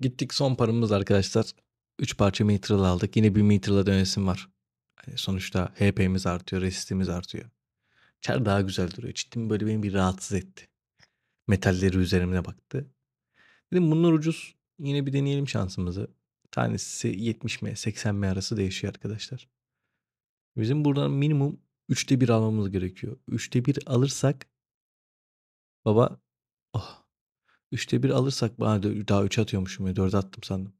Gittik son paramız arkadaşlar. 3 parça mitral aldık. Yine bir mitrala dönesim var. Yani sonuçta HP'miz artıyor, resistimiz artıyor. Çar daha güzel duruyor. Ciddi böyle beni bir rahatsız etti. Metalleri üzerimine baktı. Dedim bunlar ucuz. Yine bir deneyelim şansımızı. Tanesi 70 mi 80 mi arası değişiyor arkadaşlar. Bizim buradan minimum 3'te 1 almamız gerekiyor. 3'te 1 alırsak baba oh 3'te 1 alırsak bana daha 3 atıyormuşum ya 4 attım sandım.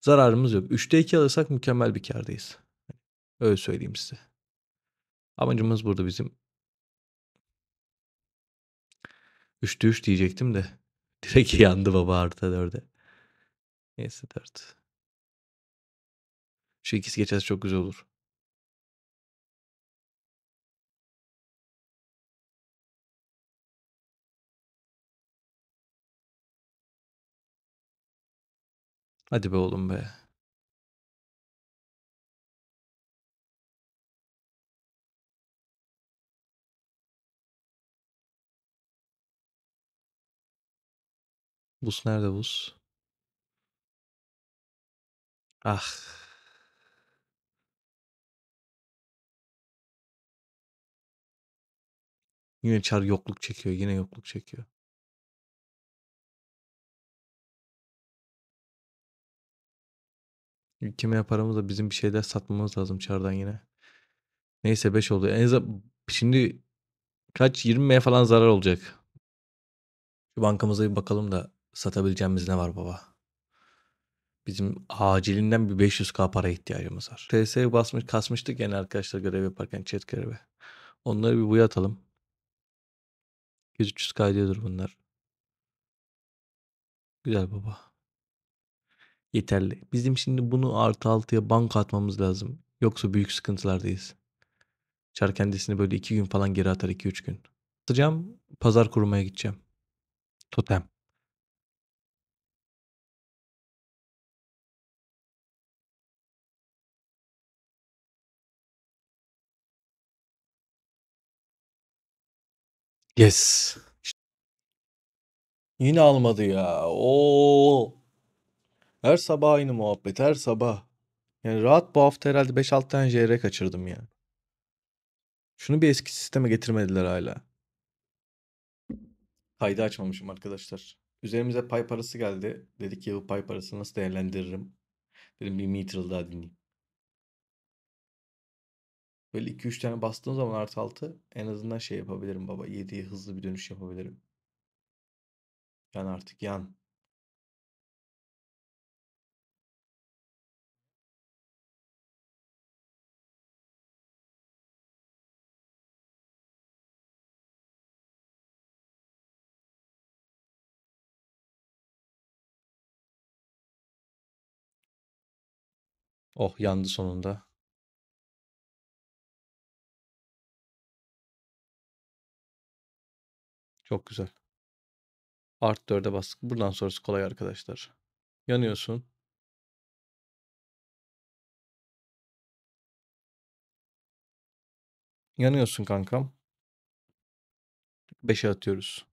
Zararımız yok. 3'te 2 alırsak mükemmel bir kardayız. Öyle söyleyeyim size. Amacımız burada bizim. 3'te 3 diyecektim de. Direkt yandı baba artı 4'e. Neyse 4. Şu ikisi geçerse çok güzel olur. Hadi be oğlum be. Buz nerede buz? Ah. Yine çar yokluk çekiyor. Yine yokluk çekiyor. Ülkeme da bizim bir şeyler satmamız lazım çardan yine. Neyse 5 oldu. En az şimdi kaç 20'ye falan zarar olacak. Şu bankamıza bir bakalım da satabileceğimiz ne var baba? Bizim acilinden bir 500k para ihtiyacımız var. TS basmış kasmıştık yani arkadaşlar görev yaparken chat görevi. Onları bir buya atalım. 100-300k ediyordur bunlar. Güzel baba yeterli. Bizim şimdi bunu artı altıya banka atmamız lazım. Yoksa büyük sıkıntılardayız. Çar kendisini böyle iki gün falan geri atar iki üç gün. Atacağım pazar kurumaya gideceğim. Totem. Yes. Yine almadı ya. Oo. Her sabah aynı muhabbet her sabah. Yani rahat bu hafta herhalde 5-6 tane JR kaçırdım yani. Şunu bir eski sisteme getirmediler hala. Kaydı açmamışım arkadaşlar. Üzerimize pay parası geldi. Dedik ya bu pay parasını nasıl değerlendiririm. Dedim bir Mitral daha dinleyeyim. Böyle 2-3 tane bastığım zaman artı 6 en azından şey yapabilirim baba. 7'ye hızlı bir dönüş yapabilirim. Yan artık yan. Oh yandı sonunda. Çok güzel. Art 4'e bastık. Buradan sonrası kolay arkadaşlar. Yanıyorsun. Yanıyorsun kankam. 5'e atıyoruz.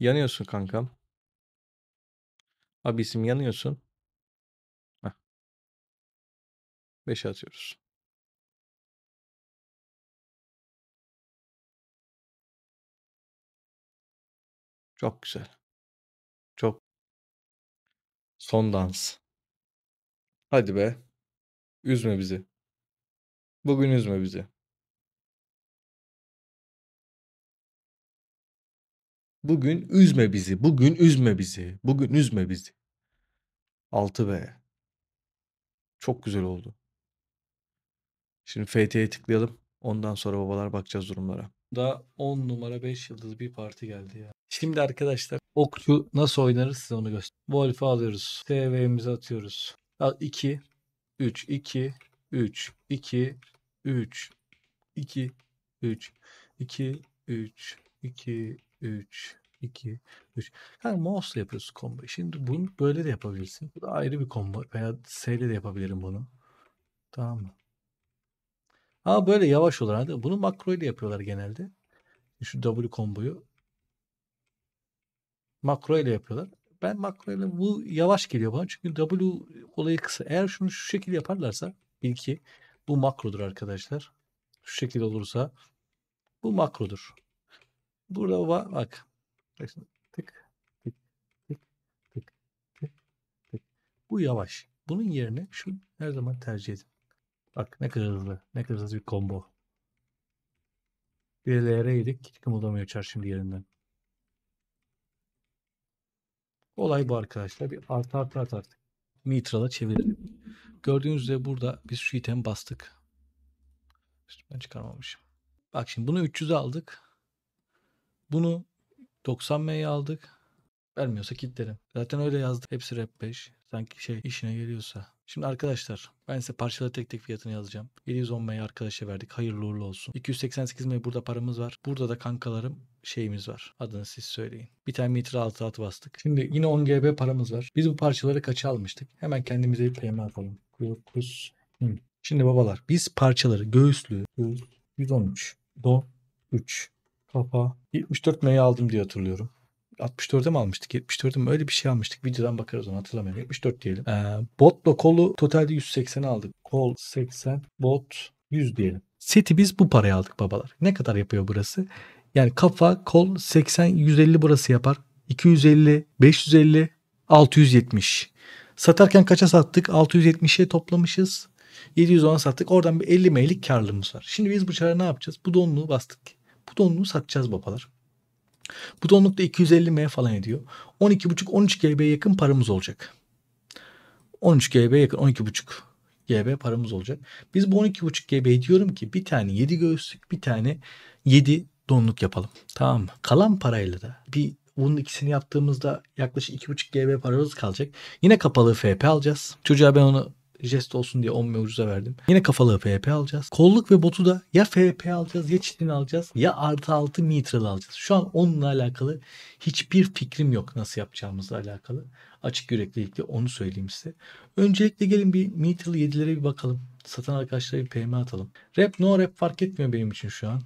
Yanıyorsun kankam. Abi isim yanıyorsun. 5'e atıyoruz. Çok güzel. Çok. Son dans. Hadi be. Üzme bizi. Bugün üzme bizi. Bugün üzme bizi. Bugün üzme bizi. Bugün üzme bizi. 6 be. Çok güzel oldu. Şimdi FT'ye tıklayalım. Ondan sonra babalar bakacağız durumlara. Da 10 numara 5 yıldız bir parti geldi ya. Şimdi arkadaşlar okçu nasıl oynarız size onu göster. Wolf'u alıyoruz. TV'mizi atıyoruz. Al 2 3 2 3 2 3 2 3 2 3 2 3 2 3 Kanka mouse'la yapıyorsun combo. Şimdi bunu böyle de yapabilirsin. Bu da ayrı bir combo. Veya S ile de yapabilirim bunu. Tamam mı? Ama böyle yavaş olur. Hadi. Bunu makro ile yapıyorlar genelde. Şu W komboyu. Makro ile yapıyorlar. Ben makro ile bu yavaş geliyor bana. Çünkü W olayı kısa. Eğer şunu şu şekilde yaparlarsa bil ki bu makrodur arkadaşlar. Şu şekilde olursa bu makrodur. Burada bak, bak. Tık, tık, tık, tık, tık, tık. Bu yavaş. Bunun yerine şu her zaman tercih edin. Bak ne kadar hızlı. Ne kadar hızlı bir combo. Bir LR'e yedik. Hiç kımıldamıyor çar şimdi yerinden. Olay bu arkadaşlar. Bir artı artı artı artık. Mitral'a çevirelim. Gördüğünüz üzere burada biz şu item bastık. Ben çıkarmamışım. Bak şimdi bunu 300'e aldık. Bunu 90M'ye aldık. Vermiyorsa kilitlerim. Zaten öyle yazdı, Hepsi rep 5. Sanki şey işine geliyorsa. Şimdi arkadaşlar ben size parçaları tek tek fiyatını yazacağım. 710M'yi arkadaşa verdik. Hayırlı uğurlu olsun. 288M burada paramız var. Burada da kankalarım şeyimiz var. Adını siz söyleyin. Bir tane metre altı at bastık. Şimdi yine 10 GB paramız var. Biz bu parçaları kaça almıştık? Hemen kendimize bir PM atalım. 9. Şimdi babalar biz parçaları göğüslü 113 do 3 kafa 74 M'yi aldım diye hatırlıyorum. 64'e mi almıştık? 74'e mi? Öyle bir şey almıştık. Videodan bakarız onu hatırlamıyorum. 74 diyelim. Ee, botla kolu totalde 180 aldık. Kol 80, bot 100 diyelim. Seti biz bu paraya aldık babalar. Ne kadar yapıyor burası? Yani kafa, kol 80, 150 burası yapar. 250, 550, 670. Satarken kaça sattık? 670'e toplamışız. 710'a sattık. Oradan bir 50 meylik karlılığımız var. Şimdi biz bu çare ne yapacağız? Bu donluğu bastık. Bu donluğu satacağız babalar. Bu donlukta 250 M falan ediyor. 12,5-13 GB yakın paramız olacak. 13 GB yakın 12,5 GB paramız olacak. Biz bu 12,5 GB diyorum ki bir tane 7 göğüslük bir tane 7 donluk yapalım. Tamam mı? Kalan parayla da bir bunun ikisini yaptığımızda yaklaşık 2,5 GB paramız kalacak. Yine kapalı FP alacağız. Çocuğa ben onu jest olsun diye 10 ucuza verdim. Yine kafalığı FHP alacağız. Kolluk ve botu da ya FHP alacağız ya çitin alacağız ya artı altı mitral alacağız. Şu an onunla alakalı hiçbir fikrim yok nasıl yapacağımızla alakalı. Açık yüreklilikle onu söyleyeyim size. Öncelikle gelin bir mitral 7'lere bir bakalım. Satan arkadaşlara bir PM atalım. Rap no rap fark etmiyor benim için şu an.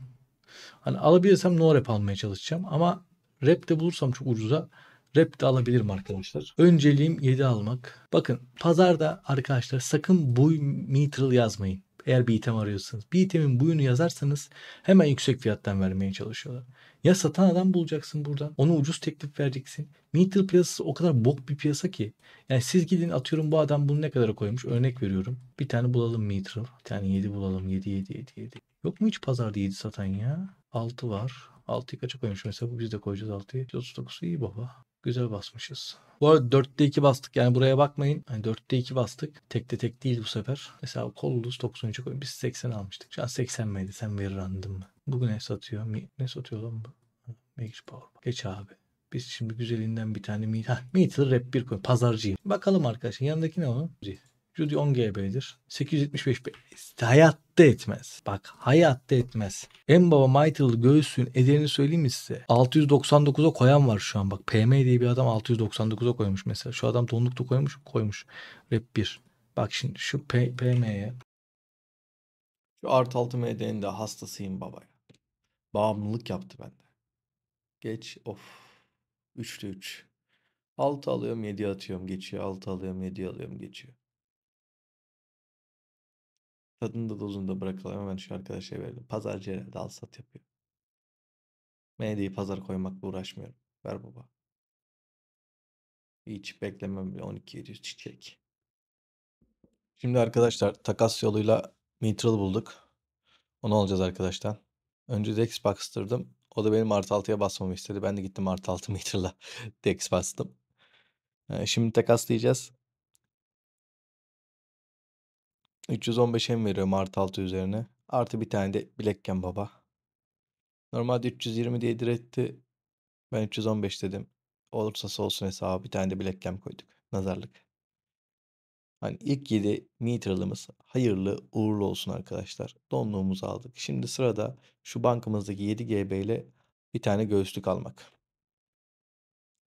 Hani alabilirsem no rap almaya çalışacağım ama rap de bulursam çok ucuza Rap de alabilirim arkadaşlar. Önceliğim 7 almak. Bakın pazarda arkadaşlar sakın boy mitral yazmayın. Eğer bir item arıyorsanız. Bir itemin boyunu yazarsanız hemen yüksek fiyattan vermeye çalışıyorlar. Ya satan adam bulacaksın buradan. onu ucuz teklif vereceksin. Metal piyasası o kadar bok bir piyasa ki. Yani siz gidin atıyorum bu adam bunu ne kadara koymuş. Örnek veriyorum. Bir tane bulalım metal. Bir tane 7 bulalım. 7 7 7 7. Yok mu hiç pazarda 7 satan ya? 6 var. 6'yı kaça koymuş mesela bu biz de koyacağız 6'yı. 139 iyi baba. Güzel basmışız. Bu arada 4'te 2 bastık. Yani buraya bakmayın. Yani 4'te 2 bastık. de tek değil bu sefer. Mesela kol Kollus 93 koyun. Biz 80 almıştık. Şu an 80 miydi? Sen verir anladın mı? Bugün ne satıyor? Mi, ne satıyor lan bu? Magic Power. Geç abi. Biz şimdi güzelinden bir tane Meatler Rap 1 koy. Pazarcıyım. Bakalım arkadaşlar. Yanındaki ne onun? Judy 10 GB'dir. 875 B. Hayatta etmez. Bak hayatta etmez. En baba Mightal göğsün ederini söyleyeyim mi size? 699'a koyan var şu an. Bak PM diye bir adam 699'a koymuş mesela. Şu adam da koymuş koymuş. Rap 1. Bak şimdi şu PM'ye. Şu art 6 MD'nin de hastasıyım babaya. Bağımlılık yaptı bende. Geç of. 3'te 3. 6 alıyorum 7 atıyorum geçiyor. 6 alıyorum 7 alıyorum geçiyor. Tadını da dozunda da bırakalım hemen şu arkadaşa şey verelim. Pazarcı herhalde al sat yapıyor. Medyayı pazar koymakla uğraşmıyorum. Ver baba. Hiç beklemem bile 12 yedi çiçek. Şimdi arkadaşlar takas yoluyla Mitral bulduk. Onu alacağız arkadaştan. Önce Dex bastırdım. O da benim artı 6'ya basmamı istedi. Ben de gittim artı 6 Mitral'a Dex bastım. Ee, şimdi takaslayacağız. 315 hem veriyorum artı 6 üzerine. Artı bir tane de bilekken baba. Normalde 320 diye diretti. Ben 315 dedim. Olursa olsun hesabı bir tane de bilekken koyduk. Nazarlık. Hani ilk 7 meterlımız hayırlı uğurlu olsun arkadaşlar. Donluğumuzu aldık. Şimdi sırada şu bankamızdaki 7 GB ile bir tane göğüslük almak.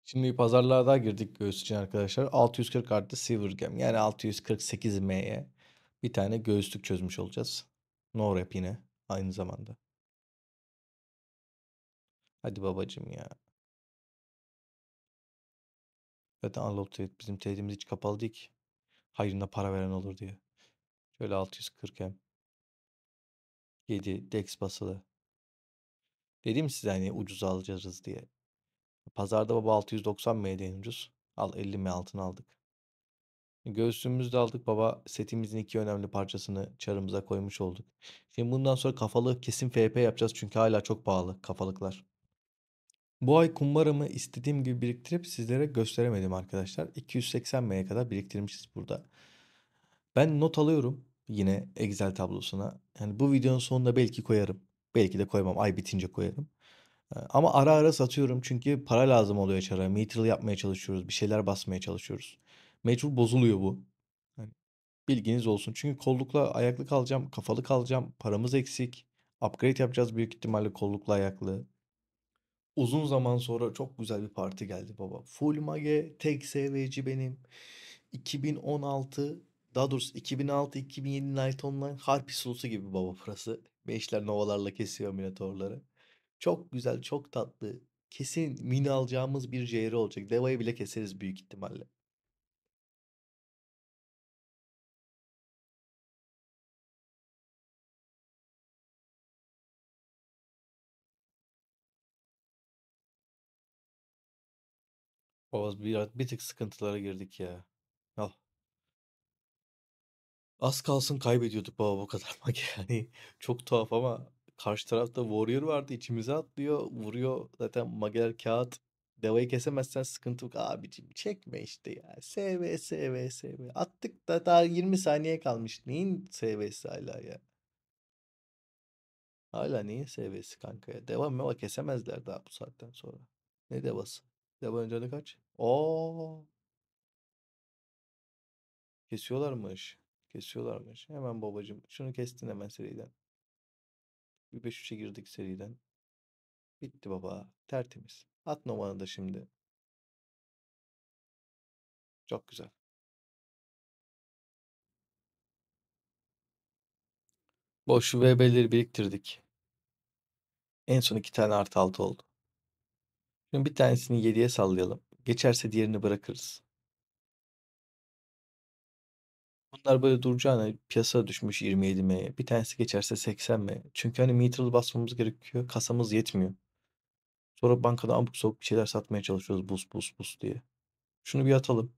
Şimdi pazarlığa daha girdik göğüs için arkadaşlar. 640 artı silver gem yani 648 M'ye bir tane göğüslük çözmüş olacağız. No rap yine aynı zamanda. Hadi babacım ya. Zaten unlock trade bizim trade'imiz hiç kapalı değil ki. Hayrına para veren olur diye. Şöyle 640 hem. 7 dex basılı. Dedim size hani ucuz alacağız diye. Pazarda baba 690 MD'nin ucuz. Al 50 M altın aldık. Göğsümüzü de aldık baba. Setimizin iki önemli parçasını çarımıza koymuş olduk. Şimdi bundan sonra kafalı kesin FP yapacağız çünkü hala çok pahalı kafalıklar. Bu ay kumbaramı istediğim gibi biriktirip sizlere gösteremedim arkadaşlar. 280 M'ye kadar biriktirmişiz burada. Ben not alıyorum yine Excel tablosuna. Yani bu videonun sonunda belki koyarım. Belki de koymam. Ay bitince koyarım. Ama ara ara satıyorum çünkü para lazım oluyor çara. Meteral yapmaya çalışıyoruz. Bir şeyler basmaya çalışıyoruz mecbur bozuluyor bu. Hani bilginiz olsun. Çünkü kollukla ayaklı kalacağım, kafalı kalacağım. Paramız eksik. Upgrade yapacağız büyük ihtimalle kollukla ayaklı. Uzun zaman sonra çok güzel bir parti geldi baba. Full mage, tek SV'ci benim. 2016 daha doğrusu 2006-2007 Night Online harp sulusu gibi baba burası. Beşler novalarla kesiyor minatorları. Çok güzel, çok tatlı. Kesin mini alacağımız bir JR olacak. Deva'yı bile keseriz büyük ihtimalle. Oğuz bir, bir tık sıkıntılara girdik ya. Al. Az kalsın kaybediyorduk baba bu kadar magi yani. Çok tuhaf ama karşı tarafta Warrior vardı içimize atlıyor vuruyor zaten mager kağıt devayı kesemezsen sıkıntı yok abicim çekme işte ya SV SV SV attık da daha 20 saniye kalmış neyin SV'si hala ya hala neyin SV'si kanka ya devam mı? kesemezler daha bu saatten sonra ne devası Yabanın canı kaç? Oo. Kesiyorlarmış. Kesiyorlarmış. Hemen babacım. Şunu kestin hemen seriden. Bir 5-3'e girdik seriden. Bitti baba. Tertemiz. At numaranı da şimdi. Çok güzel. Boş VB'leri biriktirdik. En son iki tane artı altı oldu. Şimdi bir tanesini 7'ye sallayalım. Geçerse diğerini bırakırız. Bunlar böyle duracağına piyasa düşmüş 27 M'ye. Bir tanesi geçerse 80 M. Çünkü hani mitral basmamız gerekiyor. Kasamız yetmiyor. Sonra bankada abuk sabuk bir şeyler satmaya çalışıyoruz. Bus bus bus diye. Şunu bir atalım.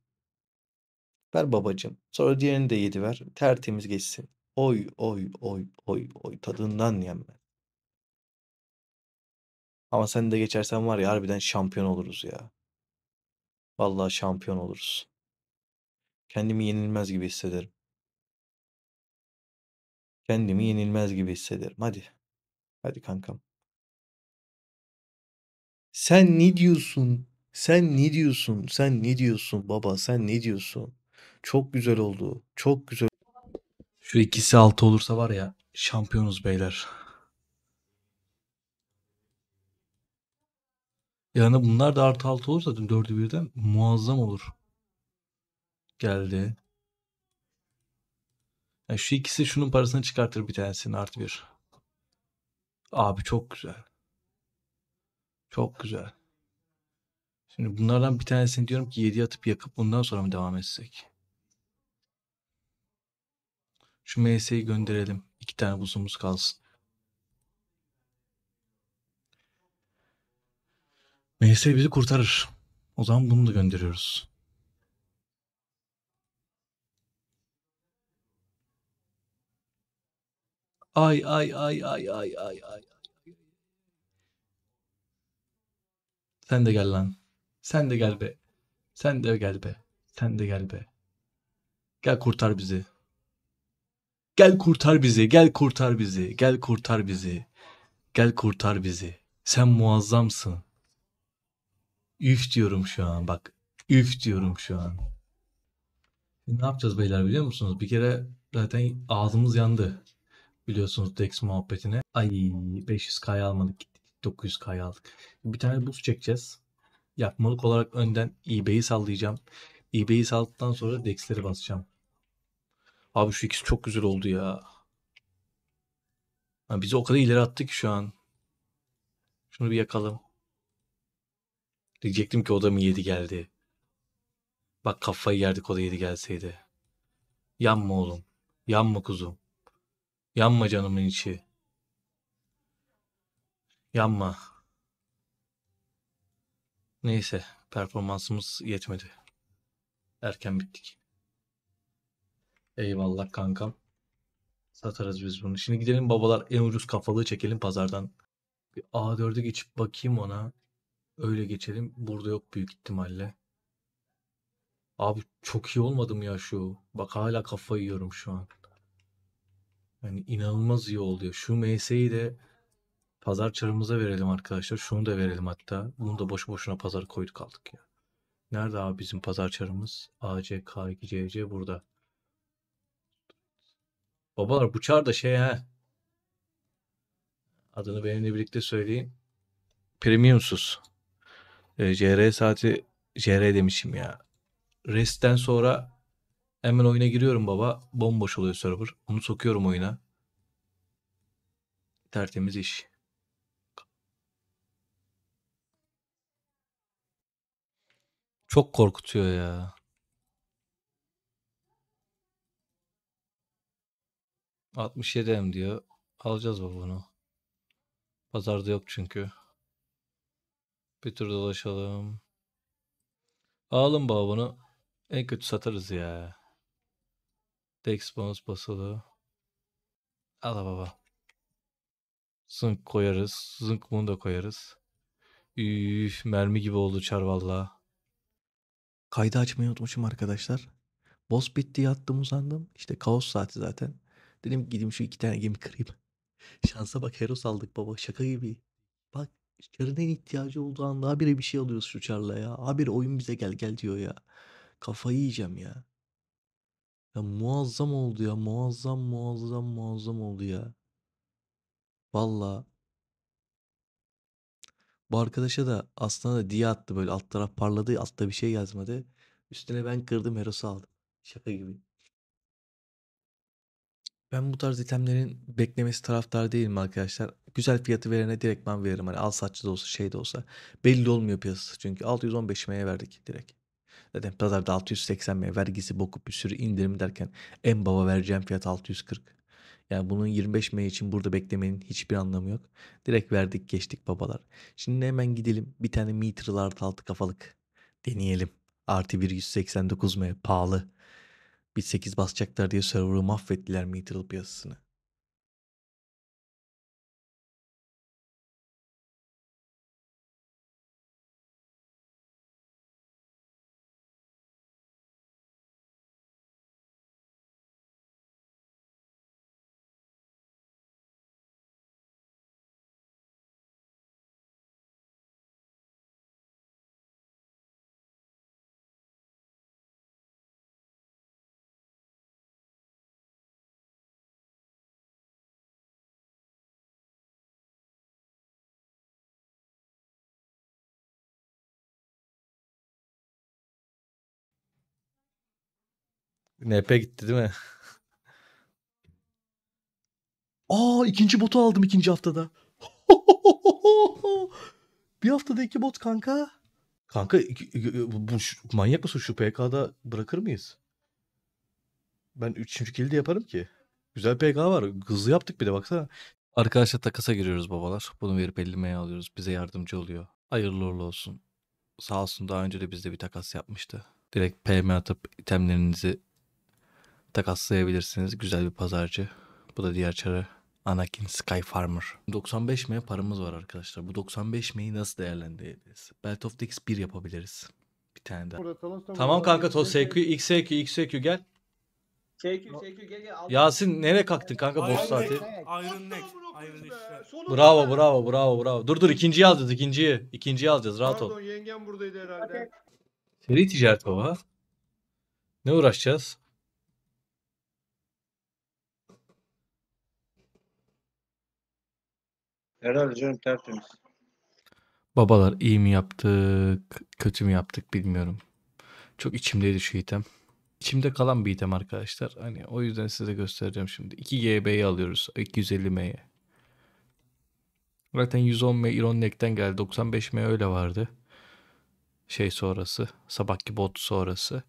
Ver babacığım. Sonra diğerini de 7 ver. Tertemiz geçsin. Oy oy oy oy oy tadından yenmez. Ama sen de geçersen var ya harbiden şampiyon oluruz ya. Vallahi şampiyon oluruz. Kendimi yenilmez gibi hissederim. Kendimi yenilmez gibi hissederim. Hadi. Hadi kankam. Sen ne diyorsun? Sen ne diyorsun? Sen ne diyorsun baba? Sen ne diyorsun? Çok güzel oldu. Çok güzel. Şu ikisi altı olursa var ya şampiyonuz beyler. Yani bunlar da artı 6 olursa 4'ü birden muazzam olur. Geldi. Yani şu ikisi şunun parasını çıkartır bir tanesini artı bir. Abi çok güzel. Çok güzel. Şimdi bunlardan bir tanesini diyorum ki 7 atıp yakıp bundan sonra mı devam etsek? Şu MS'yi gönderelim. İki tane buzumuz kalsın. MS bizi kurtarır. O zaman bunu da gönderiyoruz. Ay ay ay ay ay ay ay. Sen de gel lan. Sen de gel be. Sen de gel be. Sen de gel be. Gel kurtar bizi. Gel kurtar bizi. Gel kurtar bizi. Gel kurtar bizi. Gel kurtar bizi. Sen muazzamsın. Üf diyorum şu an bak. Üf diyorum şu an. ne yapacağız beyler biliyor musunuz? Bir kere zaten ağzımız yandı. Biliyorsunuz Dex muhabbetine. Ay 500k almadık gittik. 900k aldık. Bir tane buz çekeceğiz. Yapmalık olarak önden ebay'i sallayacağım. ebay'i saldıktan sonra Dex'leri basacağım. Abi şu ikisi çok güzel oldu ya. Ha, bizi o kadar ileri attı ki şu an. Şunu bir yakalım. Diyecektim ki o da mı yedi geldi? Bak kafayı yerdik o da yedi gelseydi. Yanma oğlum. Yanma kuzum. Yanma canımın içi. Yanma. Neyse performansımız yetmedi. Erken bittik. Eyvallah kankam. Satarız biz bunu. Şimdi gidelim babalar en ucuz kafalığı çekelim pazardan. Bir A4'ü geçip bakayım ona. Öyle geçelim. Burada yok büyük ihtimalle. Abi çok iyi olmadım ya şu. Bak hala kafa yiyorum şu an. Yani inanılmaz iyi oldu ya. Şu MS'yi de pazar çarımıza verelim arkadaşlar. Şunu da verelim hatta. Bunu da boş boşuna pazar koyduk aldık ya. Nerede abi bizim pazar çarımız? K 2 cc burada. Babalar bu çar da şey ha. Adını benimle birlikte söyleyin. Premiumsuz. E, ee, CR saati CR demişim ya. Rest'ten sonra hemen oyuna giriyorum baba. Bomboş oluyor server. Onu sokuyorum oyuna. Tertemiz iş. Çok korkutuyor ya. Altmış diyor. Alacağız bu bunu. Pazarda yok çünkü. Bir tur dolaşalım. Alın baba bunu. En kötü satarız ya. Dex bonus basılı. Al baba. Zınk koyarız. Zınk bunu da koyarız. Üf, mermi gibi oldu çar valla. Kaydı açmayı unutmuşum arkadaşlar. Boss bitti yattım uzandım. İşte kaos saati zaten. Dedim gideyim şu iki tane gemi kırayım. Şansa bak hero saldık baba şaka gibi. Bak Çar'ın en ihtiyacı olduğu anda habire bir şey alıyoruz şu Çar'la ya. Habire oyun bize gel gel diyor ya. Kafayı yiyeceğim ya. Ya muazzam oldu ya. Muazzam muazzam muazzam oldu ya. Valla. Bu arkadaşa da aslında da diye attı böyle alt taraf parladı altta bir şey yazmadı. Üstüne ben kırdım Heros'u aldım. Şaka gibi. Ben bu tarz itemlerin beklemesi taraftar değilim arkadaşlar güzel fiyatı verene direkt ben veririm. Hani al satçı da olsa şey de olsa. Belli olmuyor piyasası çünkü 615M'ye verdik direkt. Zaten pazarda 680M vergisi boku bir sürü indirim derken en baba vereceğim fiyat 640. Yani bunun 25M için burada beklemenin hiçbir anlamı yok. Direkt verdik geçtik babalar. Şimdi hemen gidelim bir tane Mitral artı altı kafalık deneyelim. Artı bir 189M pahalı. Bir 8 basacaklar diye server'ı mahvettiler Mitral piyasasını. NP gitti değil mi? Aa ikinci botu aldım ikinci haftada. bir haftada iki bot kanka. Kanka e, bu, manyak mısın şu PK'da bırakır mıyız? Ben üçüncü kilidi yaparım ki. Güzel PK var. Hızlı yaptık bir de baksana. Arkadaşlar takasa giriyoruz babalar. Bunu verip 50 alıyoruz. Bize yardımcı oluyor. Hayırlı uğurlu olsun. Sağ olsun daha önce de bizde bir takas yapmıştı. Direkt PM atıp itemlerinizi takaslayabilirsiniz. Güzel bir pazarcı. Bu da diğer çarı Anakin Sky Farmer. 95 M paramız var arkadaşlar. Bu 95 M'yi nasıl değerlendirebiliriz? Belt of Dix 1 yapabiliriz. Bir tane daha. Tamam kanka to SQ, XQ, XQ gel. SQ, SQ gel gel. Yasin nereye kalktın kanka boş saati? Iron Neck. Bravo bravo bravo bravo. Dur dur ikinciyi alacağız ikinciyi. İkinciyi alacağız rahat ol. Pardon yengem buradaydı herhalde. Seri ticaret baba. Ne uğraşacağız? Herhalde canım tertemiz. Babalar iyi mi yaptık, kötü mü yaptık bilmiyorum. Çok içimdeydi şu item. İçimde kalan bir item arkadaşlar. Hani o yüzden size göstereceğim şimdi. 2 GB'yi alıyoruz. 250 M'ye. Zaten 110 M Iron Neck'ten geldi. 95 M öyle vardı. Şey sonrası. Sabahki bot sonrası.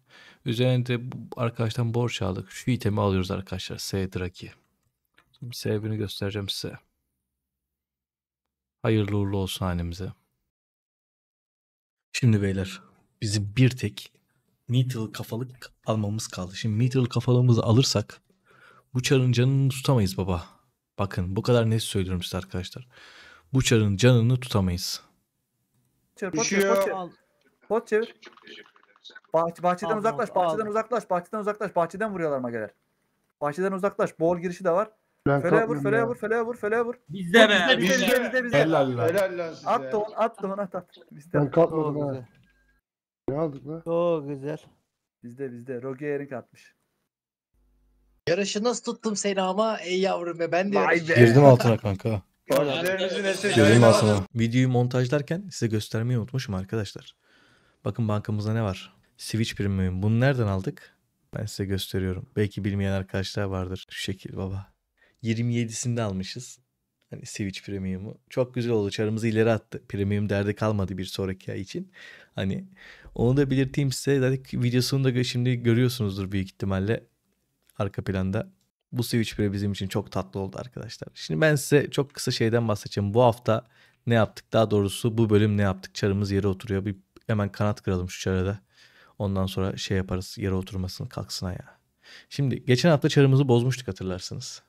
Üzerine de arkadaştan borç aldık. Şu itemi alıyoruz arkadaşlar. S-Draki. Sebebini göstereceğim size. Hayırlı uğurlu olsun hanemize. Şimdi beyler bizi bir tek Mithril kafalık almamız kaldı. Şimdi Mithril kafalığımızı alırsak bu çarın canını tutamayız baba. Bakın bu kadar net söylüyorum size arkadaşlar. Bu çarın canını tutamayız. Çevir, pot çevir, pot çevir. Pot çevir. Bahç, bahçeden uzaklaş, bahçeden uzaklaş, bahçeden uzaklaş, bahçeden vuruyorlar mageler. Bahçeden uzaklaş, bol girişi de var. Ben Fele vur, fele vur, fele vur, fele vur. Bizde be. Bizde, bizde, bizde, bizde. Helal lan. Helal lan size. At da onu, at da onu, at at. Bizde. Ben kalkmadım ha. Ne aldık lan? Çok güzel. Bizde bizde. Rogier'in katmış. Yarışı nasıl tuttum seni ama ey yavrum be ben de yarıştım. Girdim altına kanka. Gördüm altına. Videoyu montajlarken size göstermeyi unutmuşum arkadaşlar. Bakın bankamızda ne var? Switch Premium. Bunu nereden aldık? Ben size gösteriyorum. Belki bilmeyen arkadaşlar vardır. Şu şekil baba. 27'sinde almışız. Hani Switch Premium'u. Çok güzel oldu. Çarımızı ileri attı. Premium derdi kalmadı bir sonraki ay için. Hani onu da belirteyim size. Zaten videosunu da şimdi görüyorsunuzdur büyük ihtimalle. Arka planda. Bu Switch Pre bizim için çok tatlı oldu arkadaşlar. Şimdi ben size çok kısa şeyden bahsedeceğim. Bu hafta ne yaptık? Daha doğrusu bu bölüm ne yaptık? Çarımız yere oturuyor. Bir hemen kanat kıralım şu çarada. Ondan sonra şey yaparız. Yere oturmasın kalksın ayağa. Şimdi geçen hafta çarımızı bozmuştuk hatırlarsınız.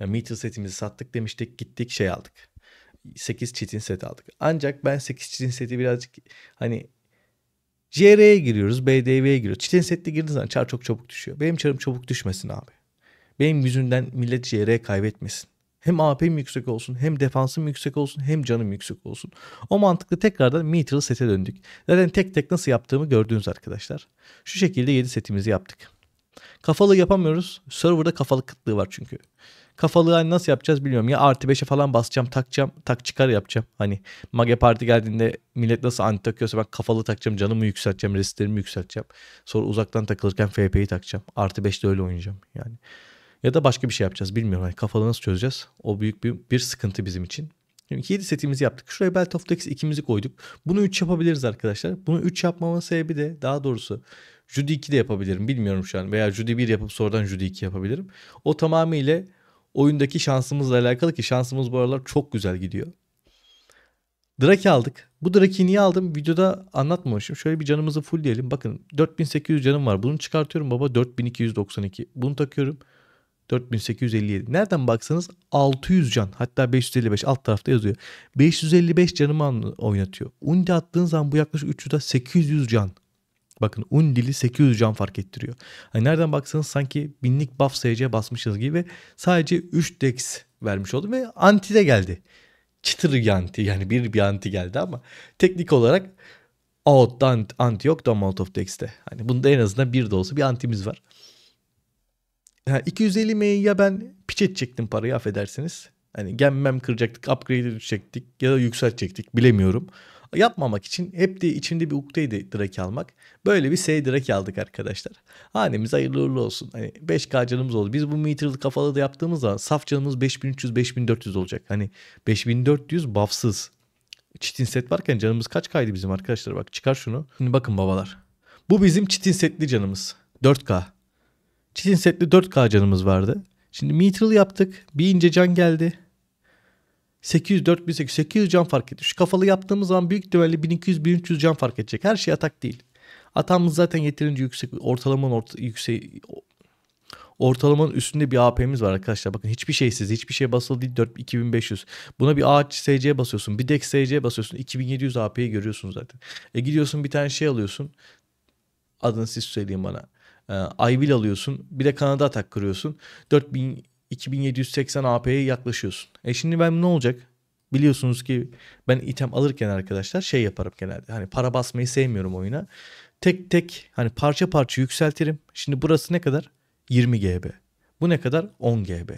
Yani setimizi sattık demiştik gittik şey aldık. 8 çitin set aldık. Ancak ben 8 çitin seti birazcık hani JR'ye giriyoruz, BDV'ye giriyoruz. Çitin setli girdiğiniz zaman çar çok çabuk düşüyor. Benim çarım çabuk düşmesin abi. Benim yüzünden millet JR kaybetmesin. Hem AP'm yüksek olsun, hem defansım yüksek olsun, hem canım yüksek olsun. O mantıklı tekrardan Mitral sete döndük. Zaten tek tek nasıl yaptığımı gördünüz arkadaşlar. Şu şekilde 7 setimizi yaptık. Kafalı yapamıyoruz. Serverda kafalı kıtlığı var çünkü. Kafalığı hani nasıl yapacağız bilmiyorum. Ya artı 5'e falan basacağım takacağım tak çıkar yapacağım. Hani Mage Parti geldiğinde millet nasıl anti takıyorsa ben kafalı takacağım canımı yükselteceğim risklerimi yükselteceğim. Sonra uzaktan takılırken FP'yi takacağım. Artı 5'te öyle oynayacağım yani. Ya da başka bir şey yapacağız bilmiyorum. Hani kafalı nasıl çözeceğiz? O büyük bir, bir sıkıntı bizim için. Şimdi 7 setimizi yaptık. Şuraya Belt of Dex ikimizi koyduk. Bunu 3 yapabiliriz arkadaşlar. Bunu 3 yapmamın sebebi de daha doğrusu Judy 2 de yapabilirim. Bilmiyorum şu an. Veya Judy 1 yapıp sonradan Judy 2 yapabilirim. O tamamıyla oyundaki şansımızla alakalı ki şansımız bu aralar çok güzel gidiyor. Drake aldık. Bu Drake'i niye aldım? Videoda anlatmamışım. Şöyle bir canımızı full diyelim. Bakın 4800 canım var. Bunu çıkartıyorum baba 4292. Bunu takıyorum. 4857. Nereden baksanız 600 can. Hatta 555 alt tarafta yazıyor. 555 canımı oynatıyor. Undi attığın zaman bu yaklaşık 300'e 800 can Bakın un dili 800 can fark ettiriyor. Hani nereden baksanız sanki binlik buff sayıcıya basmışız gibi sadece 3 dex vermiş oldu ve anti de geldi. Çıtır anti yani bir bir anti geldi ama teknik olarak out anti, anti yok da of Dex'te. Hani bunda en azından bir de olsa bir antimiz var. Yani 250 M'yi ya ben piç edecektim parayı affedersiniz. Hani gemmem kıracaktık, upgrade düşecektik ya da yükseltecektik bilemiyorum yapmamak için hep de içimde bir ukde direk almak. Böyle bir S direk aldık arkadaşlar. Hanemiz hayırlı uğurlu olsun. Hani 5K canımız oldu. Biz bu meterlı kafalı da yaptığımız zaman saf canımız 5300-5400 olacak. Hani 5400 buffsız. Çitin set varken canımız kaç kaydı bizim arkadaşlar? Bak çıkar şunu. Şimdi bakın babalar. Bu bizim çitin setli canımız. 4K. Çitin setli 4K canımız vardı. Şimdi mitral yaptık. Bir ince can geldi. 800, 4800, 800 can fark ediyor. Şu kafalı yaptığımız zaman büyük ihtimalle 1200, 1300 can fark edecek. Her şey atak değil. Atamız zaten yeterince yüksek. Ortalamanın orta, yüksek, ortalamanın üstünde bir AP'miz var arkadaşlar. Bakın hiçbir şey siz hiçbir şey basılı değil 4, 2500. Buna bir ağaç SC basıyorsun, bir dek SC basıyorsun. 2700 AP'yi görüyorsun zaten. E gidiyorsun bir tane şey alıyorsun. Adını siz söyleyin bana. Ayvil e, alıyorsun. Bir de Kanada atak kırıyorsun. 4000 2780 AP'ye yaklaşıyorsun. E şimdi ben ne olacak? Biliyorsunuz ki ben item alırken arkadaşlar şey yaparım genelde. Hani para basmayı sevmiyorum oyuna. Tek tek hani parça parça yükseltirim. Şimdi burası ne kadar? 20 GB. Bu ne kadar? 10 GB.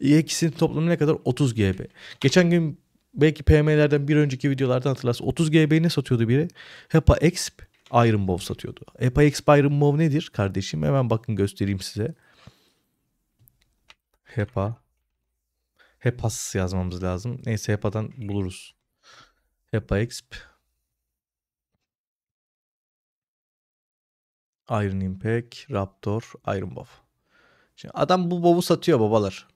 E, ikisinin toplamı ne kadar? 30 GB. Geçen gün belki PM'lerden bir önceki videolardan hatırlarsın. 30 GB'yi ne satıyordu biri? HEPA Exp Iron Bow satıyordu. HEPA Exp Iron Bow nedir kardeşim? Hemen bakın göstereyim size. HEPA. HEPAS yazmamız lazım. Neyse HEPA'dan buluruz. HEPA exp. Iron Impact, Raptor, Iron Bow. Şimdi adam bu bow'u satıyor babalar.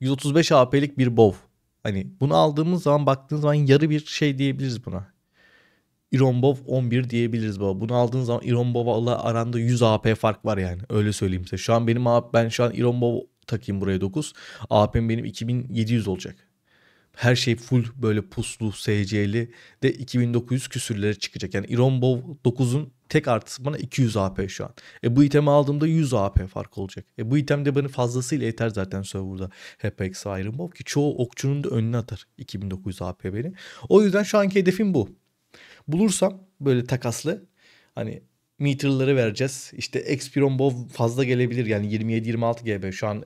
135 AP'lik bir bow. Hani bunu aldığımız zaman baktığınız zaman yarı bir şey diyebiliriz buna. Iron Irombov 11 diyebiliriz baba. Bunu aldığınız zaman Iron Irombov'la aranda 100 AP fark var yani. Öyle söyleyeyim size. Şu an benim ben şu an Iron Irombov takayım buraya 9. APM benim 2700 olacak. Her şey full böyle puslu, SC'li de 2900 küsürlere çıkacak. Yani Ironbow 9'un tek artısı bana 200 AP şu an. E bu itemi aldığımda 100 AP fark olacak. E bu item de beni fazlasıyla yeter zaten serverda. HPX Ironbow ki çoğu okçunun da önüne atar 2900 AP beni. O yüzden şu anki hedefim bu. Bulursam böyle takaslı hani meter'ları vereceğiz. İşte Xperon Bow fazla gelebilir yani 27-26 GB şu an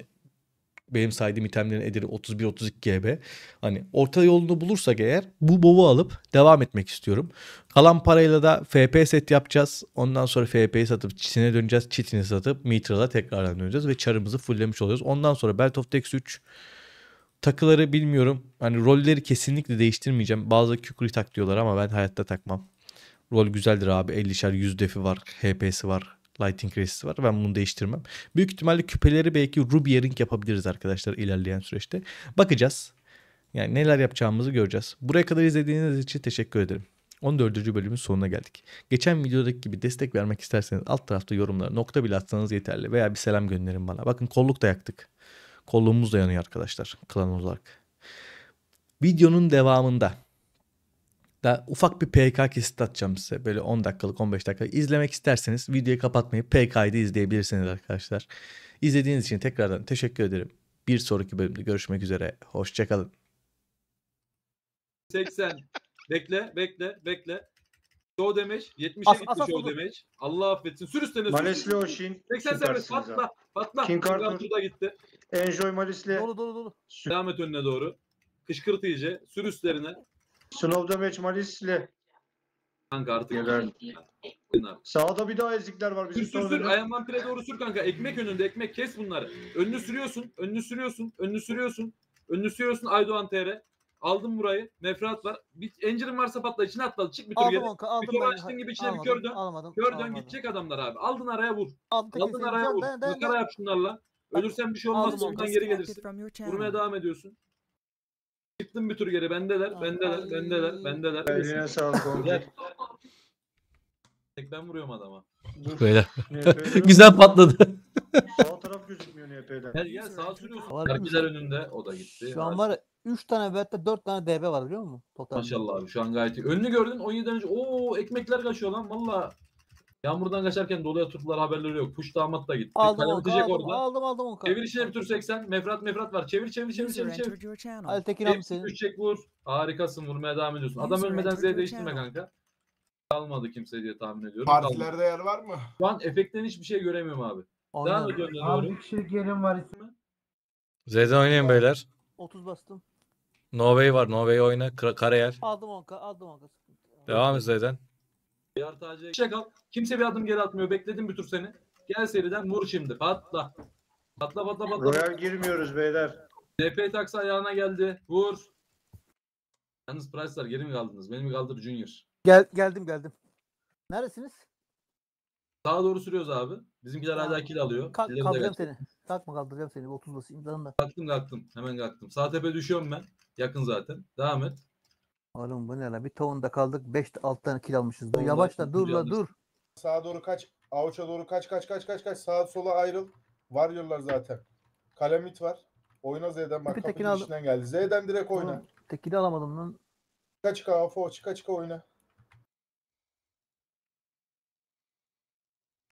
benim saydığım itemlerin ederi 31-32 GB. Hani orta yolunu bulursak eğer bu bovu alıp devam etmek istiyorum. Kalan parayla da FP set yapacağız. Ondan sonra FP'yi satıp çitine döneceğiz. Çitini satıp Mitral'a tekrardan döneceğiz ve çarımızı fulllemiş oluyoruz. Ondan sonra Belt of Dex 3 takıları bilmiyorum. Hani rolleri kesinlikle değiştirmeyeceğim. Bazı kükri tak diyorlar ama ben hayatta takmam. Rol güzeldir abi. 50'şer 100 defi var. HP'si var. Lighting Resist var. Ben bunu değiştirmem. Büyük ihtimalle küpeleri belki Ruby Earring yapabiliriz arkadaşlar ilerleyen süreçte. Bakacağız. Yani neler yapacağımızı göreceğiz. Buraya kadar izlediğiniz için teşekkür ederim. 14. bölümün sonuna geldik. Geçen videodaki gibi destek vermek isterseniz alt tarafta yorumlara nokta bile atsanız yeterli veya bir selam gönderin bana. Bakın kolluk da yaktık. Kolluğumuz da yanıyor arkadaşlar klan olarak. Videonun devamında da ufak bir PK kesit atacağım size. Böyle 10 dakikalık 15 dakikalık. izlemek isterseniz videoyu kapatmayı PK'yı da izleyebilirsiniz arkadaşlar. İzlediğiniz için tekrardan teşekkür ederim. Bir sonraki bölümde görüşmek üzere. Hoşçakalın. 80. Bekle, bekle, bekle. Show demiş. 70'e as, gitti as, show demiş. Allah affetsin. Sür üstüne sür. Malesli Oşin. 80 serbest. Patla. Patla. King Arthur. da gitti. Enjoy malisli Dolu dolu dolu. Devam et önüne doğru. Kışkırt iyice. Sür üstlerine. Sınavda meç Malisli. Kanka artık. Geberdim. Sağda bir daha ezikler var. Sür Bizim sür sür. Ayağın vampire doğru sür kanka. Ekmek önünde ekmek. Kes bunları. Önünü sürüyorsun. Önünü sürüyorsun. Önünü sürüyorsun. Önünü sürüyorsun Aydoğan TR. Aldım burayı. Mefrat var. Bir engine'in varsa patla. içine atladı. Çık bir tur Aldım geri. Bir aldım. kör açtın gibi içine bir Almadım, kör dön. Almadım. Kör dön almadım. gidecek adamlar abi. Aldın araya vur. Aldım. Aldın araya vur. Makara yap şunlarla. Ölürsen bir şey olmaz. Ondan geri gelirsin. Vurmaya devam ediyorsun. Çıktım bir tur geri. Bendeler, bendeler, bendeler, bendeler. Eline sağlık Gonca. Tekten vuruyorum adama. Dur. Böyle. NP'ler Güzel patladı. Sağ taraf gözükmüyor NP'ler. Gel gel sağa sürüyorsun. Var mı? Herkesler önünde. O da gitti. Şu an var ya 3 tane ve hatta 4 tane DB var biliyor musun? Total. Maşallah abi şu an gayet iyi. Önünü gördün 17 önce. Oo ekmekler kaçıyor lan. Valla Yağmurdan kaçarken doluya tuttular haberleri yok. Puş damat da gitti. Aldım Kalem aldım, orada. aldım aldım onka. Çevir içine bir tur 80. Mefrat mefrat var. Çevir çevir çevir çevir çevir. Ali Tekin abi senin. 3 vur. Harikasın vurmaya devam ediyorsun. Adam ölmeden Z değiştirme kanka. Kalmadı kimse diye tahmin ediyorum. Partilerde yer var mı? Şu an efektten hiçbir şey göremiyorum abi. Daha da gönderiyorum. Abi bir kişilik şey yerim var ismi. Z'den oynayın beyler. 30 bastım. No way var. No way oyna. Karayer. Aldım onka. Aldım onka. Devam et Z'den. Yartacı'ya şakal. Kimse bir adım geri atmıyor. Bekledim bir tur seni. Gel seriden vur şimdi. Patla. Patla patla patla. Royal girmiyoruz beyler. DP taksa ayağına geldi. Vur. Yalnız Price'lar geri mi kaldınız? Beni mi kaldır Junior? Gel, geldim geldim. Neresiniz? Sağa doğru sürüyoruz abi. Bizimkiler hala kill alıyor. Kalk, Dillerine kaldıracağım kaç- seni. Kalkma kaldıracağım seni. 30 basayım. Dayan da. Kalktım kalktım. Hemen kalktım. Sağ tepe düşüyorum ben. Yakın zaten. Devam et. Oğlum bu ne la? Bir tonda kaldık. 5 alttan kil almışız. Dur, yavaş dur la dur. Sağa doğru kaç. Avuça doğru kaç kaç kaç kaç kaç. Sağa sola ayrıl. Varıyorlar zaten. Kalemit var. Oyna Z'den bak. Bir Kapının içinden geldi. Z'den direkt oyna. Oğlum, tekini alamadım lan. Çıka çıka Afo. Çıka çıka oyna.